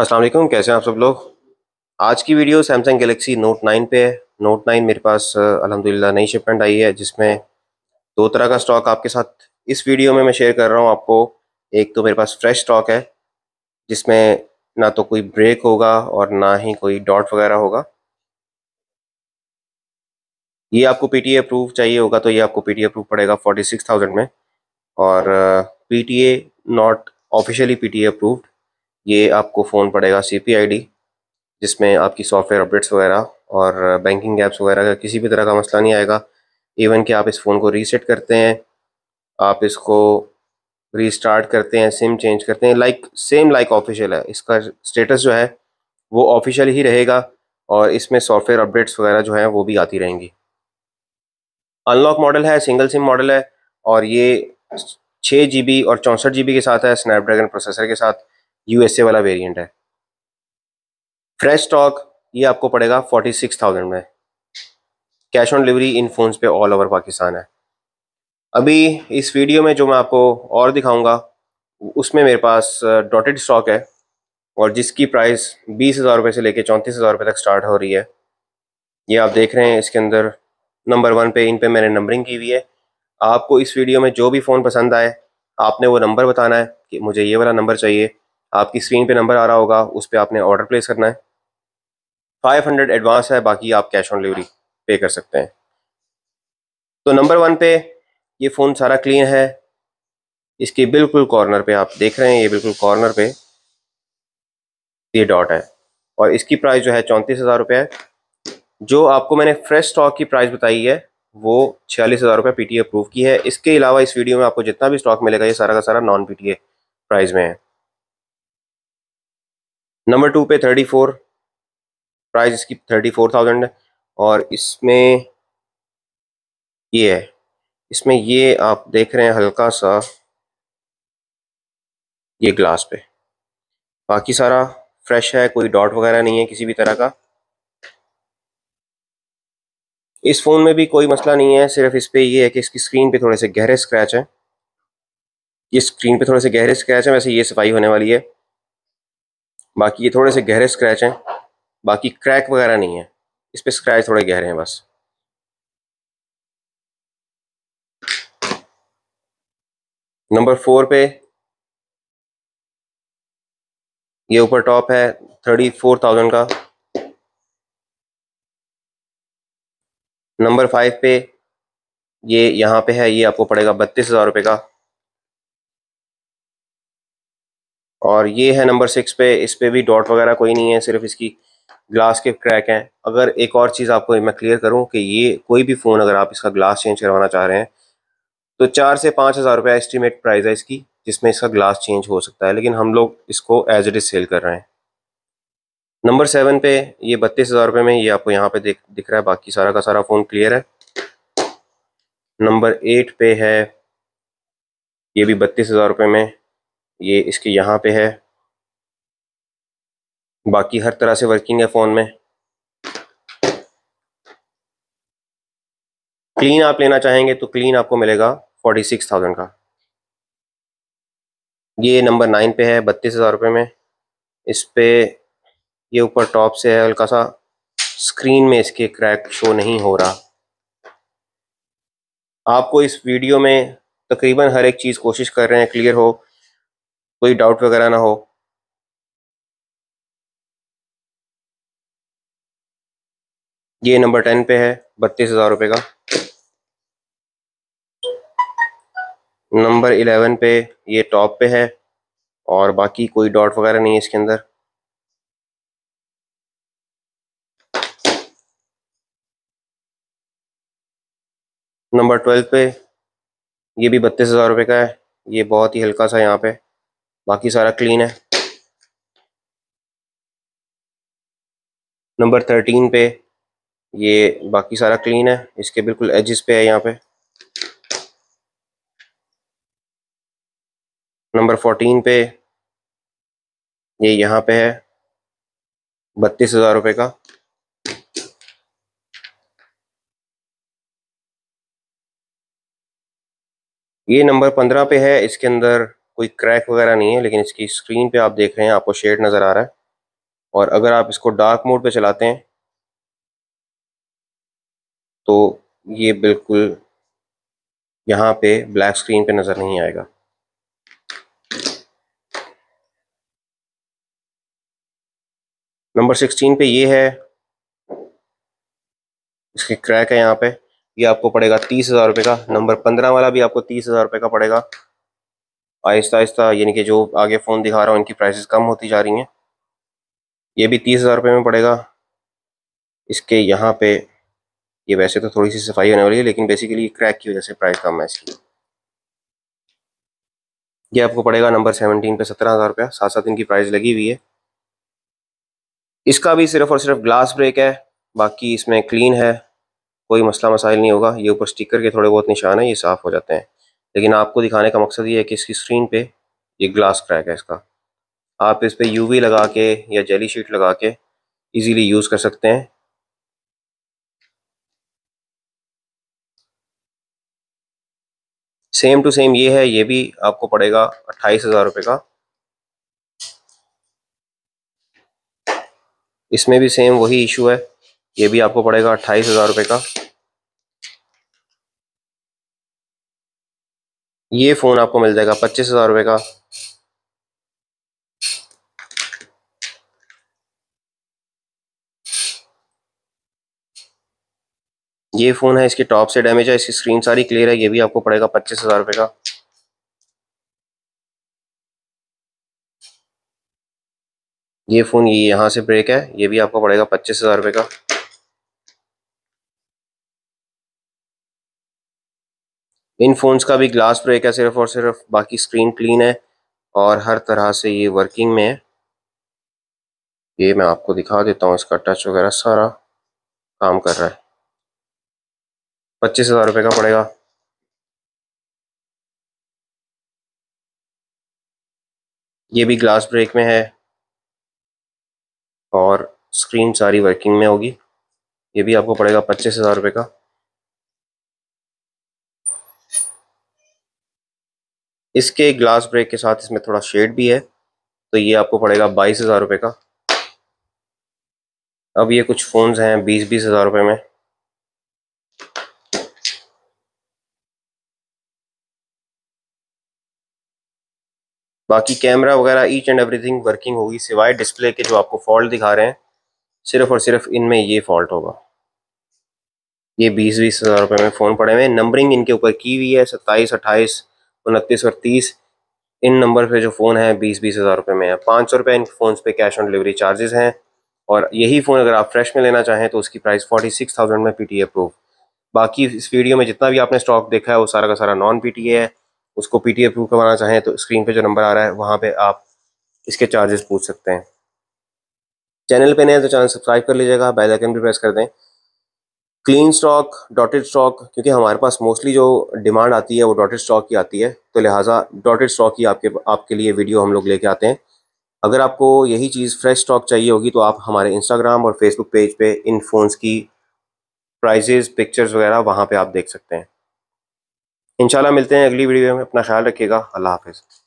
अस्सलाम वालेकुम कैसे हैं आप सब लोग आज की वीडियो सैमसंग गैलेक्सी नोट 9 पे है नोट 9 मेरे पास अलहमदिल्ला नई शिपमेंट आई है जिसमें दो तरह का स्टॉक आपके साथ इस वीडियो में मैं शेयर कर रहा हूं आपको एक तो मेरे पास फ्रेश स्टॉक है जिसमें ना तो कोई ब्रेक होगा और ना ही कोई डॉट वगैरह होगा ये आपको पी टी चाहिए होगा तो ये आपको पी टी पड़ेगा फोर्टी में और P T not officially P T ये आपको फ़ोन पड़ेगा सी पी जिसमें आपकी सॉफ्टवेयर अपडेट्स वगैरह और बैंकिंग ऐप्स वगैरह का किसी भी तरह का मसला नहीं आएगा इवन कि आप इस फ़ोन को रीसेट करते हैं आप इसको रीस्टार्ट करते हैं सिम चेंज करते हैं लाइक सेम लाइक ऑफिशियल है इसका स्टेटस जो है वो ऑफिशियल ही रहेगा और इसमें सॉफ्टवेयर अपडेट्स वगैरह जो हैं वो भी आती रहेंगी अनलॉक मॉडल है सिंगल सिम मॉडल है और ये छः जी और चौंसठ जी के साथ है स्नैपड्रैगन प्रोसेसर के साथ यूएसए वाला वेरिएंट है फ्रेश स्टॉक ये आपको पड़ेगा फोर्टी सिक्स थाउजेंड में कैश ऑन डिलीवरी इन फोन्स पे ऑल ओवर पाकिस्तान है अभी इस वीडियो में जो मैं आपको और दिखाऊंगा उसमें मेरे पास डॉटेड स्टॉक है और जिसकी प्राइस बीस हज़ार रुपये से लेके चौंतीस हज़ार रुपये तक स्टार्ट हो रही है ये आप देख रहे हैं इसके अंदर नंबर वन पे इन पे मैंने नंबरिंग की हुई है आपको इस वीडियो में जो भी फ़ोन पसंद आए आपने वो नंबर बताना है कि मुझे ये वाला नंबर चाहिए आपकी स्क्रीन पे नंबर आ रहा होगा उस पर आपने ऑर्डर प्लेस करना है 500 एडवांस है बाकी आप कैश ऑन डिलीवरी पे कर सकते हैं तो नंबर वन पे ये फ़ोन सारा क्लीन है इसके बिल्कुल कॉर्नर पे आप देख रहे हैं ये बिल्कुल कॉर्नर पे ये डॉट है और इसकी प्राइस जो है चौंतीस हज़ार रुपये है जो आपको मैंने फ्रेश स्टॉक की प्राइस बताई है वो छियालीस हज़ार रुपये पी अप्रूव की है इसके अलावा इस वीडियो में आपको जितना भी स्टॉक मिलेगा ये सारा का सारा नॉन पी प्राइस में है नंबर टू पे थर्टी फोर प्राइस इसकी थर्टी फोर थाउजेंड है और इसमें ये है इसमें ये आप देख रहे हैं हल्का सा ये ग्लास पे बाकी सारा फ्रेश है कोई डॉट वगैरह नहीं है किसी भी तरह का इस फ़ोन में भी कोई मसला नहीं है सिर्फ इस पर यह है कि इसकी स्क्रीन पे थोड़े से गहरे स्क्रैच हैं इस स्क्रीन पे थोड़े से गहरे स्क्रैच हैं वैसे ये सफाई होने वाली है बाकी ये थोड़े से गहरे स्क्रैच हैं बाकी क्रैक वगैरह नहीं है इस पर स्क्रैच थोड़े गहरे हैं बस नंबर फोर पे ये ऊपर टॉप है थर्टी फोर थाउजेंड का नंबर फाइव पे ये यहाँ पे है ये आपको पड़ेगा बत्तीस हज़ार रुपये का और ये है नंबर सिक्स पे इस पे भी डॉट वगैरह कोई नहीं है सिर्फ इसकी ग्लास के क्रैक हैं अगर एक और चीज़ आपको मैं क्लियर करूं कि ये कोई भी फ़ोन अगर आप इसका ग्लास चेंज करवाना चाह रहे हैं तो चार से पाँच हज़ार रुपया एस्टिमेट प्राइस है इसकी जिसमें इसका ग्लास चेंज हो सकता है लेकिन हम लोग इसको एज इट इज़ सेल कर रहे हैं नंबर सेवन पे ये बत्तीस हज़ार रुपये में ये आपको यहाँ पे दिख दिख रहा है बाकी सारा का सारा फ़ोन क्लियर है नंबर एट पे है ये भी बत्तीस हज़ार रुपये में ये इसके यहाँ पे है बाकी हर तरह से वर्किंग है फ़ोन में क्लीन आप लेना चाहेंगे तो क्लीन आपको मिलेगा फोर्टी सिक्स थाउजेंड का ये नंबर नाइन पे है बत्तीस हज़ार रुपये में इस पे ये ऊपर टॉप से है हल्का सा स्क्रीन में इसके क्रैक शो नहीं हो रहा आपको इस वीडियो में तकरीबन हर एक चीज़ कोशिश कर रहे हैं क्लियर हो कोई डाउट वगैरह ना हो ये नंबर टेन पे है बत्तीस हजार रुपये का नंबर इलेवन पे ये टॉप पे है और बाकी कोई डॉट वगैरह नहीं है इसके अंदर नंबर ट्वेल्व पे ये भी बत्तीस हज़ार रुपये का है ये बहुत ही हल्का सा यहाँ पे बाकी सारा क्लीन है नंबर थर्टीन पे ये बाकी सारा क्लीन है इसके बिल्कुल एजिस पे है यहाँ पे नंबर फोर्टीन पे ये यहाँ पे है बत्तीस हजार रुपये का ये नंबर पंद्रह पे है इसके अंदर कोई क्रैक वगैरह नहीं है लेकिन इसकी स्क्रीन पे आप देख रहे हैं आपको शेड नज़र आ रहा है और अगर आप इसको डार्क मोड पे चलाते हैं तो ये बिल्कुल यहाँ पे ब्लैक स्क्रीन पे नज़र नहीं आएगा नंबर सिक्सटीन पे ये है इसकी क्रैक है यहाँ पे ये आपको पड़ेगा तीस हज़ार रुपये का नंबर पंद्रह वाला भी आपको तीस हज़ार रुपये का पड़ेगा आहिस्ता आहिस्ता यानी कि जो आगे फ़ोन दिखा रहा हूँ इनकी प्राइसेस कम होती जा रही हैं ये भी तीस हज़ार रुपये में पड़ेगा इसके यहाँ पे ये वैसे तो थोड़ी सी सफाई होने वाली है लेकिन बेसिकली क्रैक की वजह से प्राइस कम है इसकी ये आपको पड़ेगा नंबर सेवनटीन पे सत्रह हज़ार रुपया साथ साथ इनकी प्राइस लगी हुई है इसका भी सिर्फ और सिर्फ ग्लास ब्रेक है बाकी इसमें क्लीन है कोई मसला मसाइल नहीं होगा ये ऊपर स्टिकर के थोड़े बहुत निशान है ये साफ़ हो जाते हैं लेकिन आपको दिखाने का मकसद ये है कि इसकी स्क्रीन पे ये ग्लास क्रैक है इसका आप इस पर यूवी लगा के या जेली शीट लगा के इजीली यूज़ कर सकते हैं सेम टू सेम ये है ये भी आपको पड़ेगा अट्ठाईस हजार रुपये का इसमें भी सेम वही इशू है ये भी आपको पड़ेगा अट्ठाईस हजार रुपये का ये फ़ोन आपको मिल जाएगा पच्चीस हज़ार रुपये का ये फ़ोन है इसकी टॉप से डैमेज है इसकी स्क्रीन सारी क्लियर है ये भी आपको पड़ेगा पच्चीस हज़ार रुपये का ये फ़ोन ये यहां से ब्रेक है ये भी आपको पड़ेगा पच्चीस हज़ार रुपये का इन फ़ोन्स का भी ग्लास ब्रेक है सिर्फ और सिर्फ बाकी स्क्रीन क्लीन है और हर तरह से ये वर्किंग में है ये मैं आपको दिखा देता हूँ इसका टच वगैरह सारा काम कर रहा है पच्चीस हज़ार रुपये का पड़ेगा ये भी ग्लास ब्रेक में है और स्क्रीन सारी वर्किंग में होगी ये भी आपको पड़ेगा पच्चीस हज़ार रुपये का इसके ग्लास ब्रेक के साथ इसमें थोड़ा शेड भी है तो ये आपको पड़ेगा बाईस हज़ार रुपये का अब ये कुछ फ़ोन्स हैं बीस बीस हज़ार रुपये में बाकी कैमरा वगैरह ईच एंड एवरीथिंग वर्किंग होगी सिवाय डिस्प्ले के जो आपको फॉल्ट दिखा रहे हैं सिर्फ और सिर्फ इनमें ये फॉल्ट होगा ये बीस बीस हज़ार रुपये में फ़ोन पड़े हुए नंबरिंग इनके ऊपर की हुई है सत्ताईस अट्ठाईस उनतीस और तीस इन नंबर पे जो फ़ोन है बीस बीस हज़ार रुपये में है पाँच सौ रुपये इन फ़ोन पे कैश ऑन डिलीवरी चार्जेस हैं और यही फ़ोन अगर आप फ्रेश में लेना चाहें तो उसकी प्राइस फोर्टी सिक्स थाउजेंड में पी टी अप्रूव बाकी इस वीडियो में जितना भी आपने स्टॉक देखा है वो सारा का सारा नॉन पी टी है उसको पी टी अप्रूव करवाना चाहें तो स्क्रीन पर जो नंबर आ रहा है वहाँ पर आप इसके चार्जेस पूछ सकते हैं चैनल पर नए तो चैनल सब्सक्राइब कर लीजिएगा बेलाइकन भी प्रेस कर दें क्लीन स्टॉक डॉटेड स्टॉक क्योंकि हमारे पास मोस्टली जो डिमांड आती है वो डॉटेड स्टॉक की आती है तो लिहाजा डॉटेड स्टॉक ही आपके आपके लिए वीडियो हम लोग लेके आते हैं अगर आपको यही चीज़ फ्रेश स्टॉक चाहिए होगी तो आप हमारे इंस्टाग्राम और फेसबुक पेज पे इन फ़ोन्स की प्राइजेज़ पिक्चर्स वगैरह वहाँ पे आप देख सकते हैं इंशाल्लाह मिलते हैं अगली वीडियो में अपना ख्याल रखिएगा अल्लाह हाफिज़